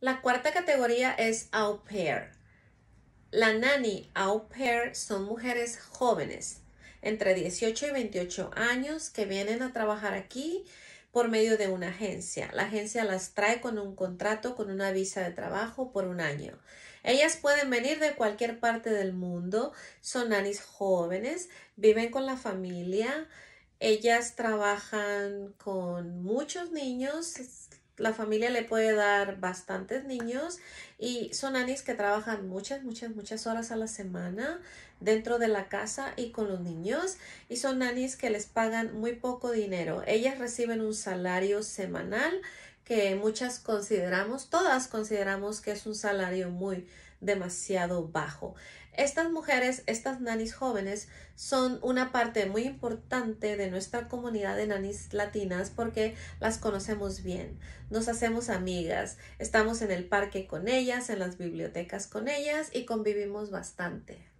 La cuarta categoría es au pair. La nanny au pair son mujeres jóvenes, entre 18 y 28 años, que vienen a trabajar aquí por medio de una agencia. La agencia las trae con un contrato, con una visa de trabajo por un año. Ellas pueden venir de cualquier parte del mundo, son nannies jóvenes, viven con la familia, ellas trabajan con muchos niños, la familia le puede dar bastantes niños y son nannies que trabajan muchas, muchas, muchas horas a la semana dentro de la casa y con los niños y son nannies que les pagan muy poco dinero. Ellas reciben un salario semanal que muchas consideramos, todas consideramos que es un salario muy demasiado bajo. Estas mujeres, estas nanis jóvenes, son una parte muy importante de nuestra comunidad de nanis latinas porque las conocemos bien, nos hacemos amigas, estamos en el parque con ellas, en las bibliotecas con ellas y convivimos bastante.